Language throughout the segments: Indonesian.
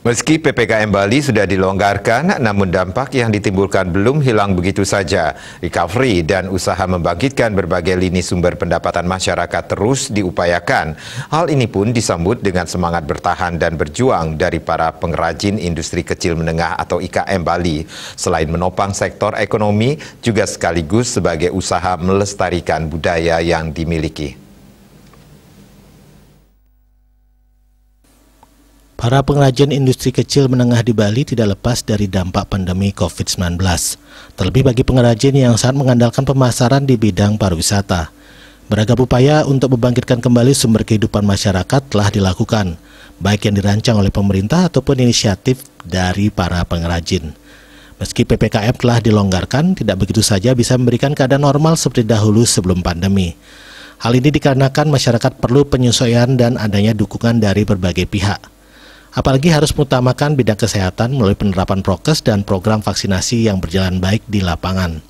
Meski PPKM Bali sudah dilonggarkan, namun dampak yang ditimbulkan belum hilang begitu saja. Recovery dan usaha membangkitkan berbagai lini sumber pendapatan masyarakat terus diupayakan. Hal ini pun disambut dengan semangat bertahan dan berjuang dari para pengrajin industri kecil menengah atau IKM Bali. Selain menopang sektor ekonomi, juga sekaligus sebagai usaha melestarikan budaya yang dimiliki. Para pengrajin industri kecil menengah di Bali tidak lepas dari dampak pandemi COVID-19, terlebih bagi pengrajin yang sangat mengandalkan pemasaran di bidang pariwisata. Beragam upaya untuk membangkitkan kembali sumber kehidupan masyarakat telah dilakukan, baik yang dirancang oleh pemerintah ataupun inisiatif dari para pengrajin. Meski PPKM telah dilonggarkan, tidak begitu saja bisa memberikan keadaan normal seperti dahulu sebelum pandemi. Hal ini dikarenakan masyarakat perlu penyesuaian dan adanya dukungan dari berbagai pihak. Apalagi harus mengutamakan bidang kesehatan melalui penerapan prokes dan program vaksinasi yang berjalan baik di lapangan.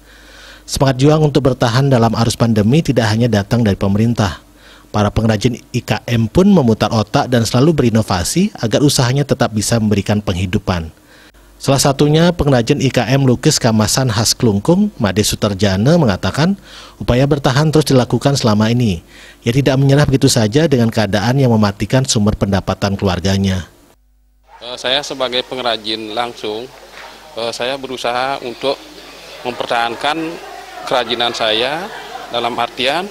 Semangat juang untuk bertahan dalam arus pandemi tidak hanya datang dari pemerintah. Para pengrajin IKM pun memutar otak dan selalu berinovasi agar usahanya tetap bisa memberikan penghidupan. Salah satunya pengrajin IKM lukis kamasan khas Klungkung, Made Sutarjana mengatakan upaya bertahan terus dilakukan selama ini. Ia tidak menyerah begitu saja dengan keadaan yang mematikan sumber pendapatan keluarganya. Eh, saya sebagai pengrajin langsung, eh, saya berusaha untuk mempertahankan kerajinan saya dalam artian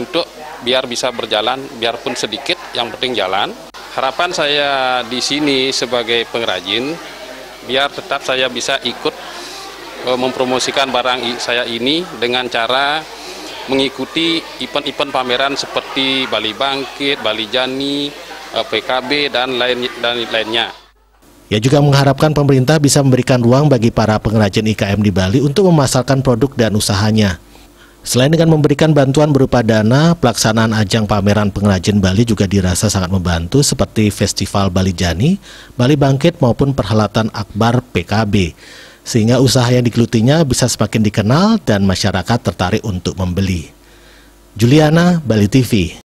untuk biar bisa berjalan biarpun sedikit yang penting jalan. Harapan saya di sini sebagai pengrajin biar tetap saya bisa ikut eh, mempromosikan barang saya ini dengan cara mengikuti event-event pameran seperti Bali Bangkit, Bali Jani, Eh, PKB dan lain dan lainnya. Ia juga mengharapkan pemerintah bisa memberikan ruang bagi para pengrajin IKM di Bali untuk memasarkan produk dan usahanya. Selain dengan memberikan bantuan berupa dana, pelaksanaan ajang pameran pengrajin Bali juga dirasa sangat membantu seperti Festival Bali Jani, Bali Bangkit maupun perhelatan Akbar PKB. Sehingga usaha yang digelutinya bisa semakin dikenal dan masyarakat tertarik untuk membeli. Juliana, Bali TV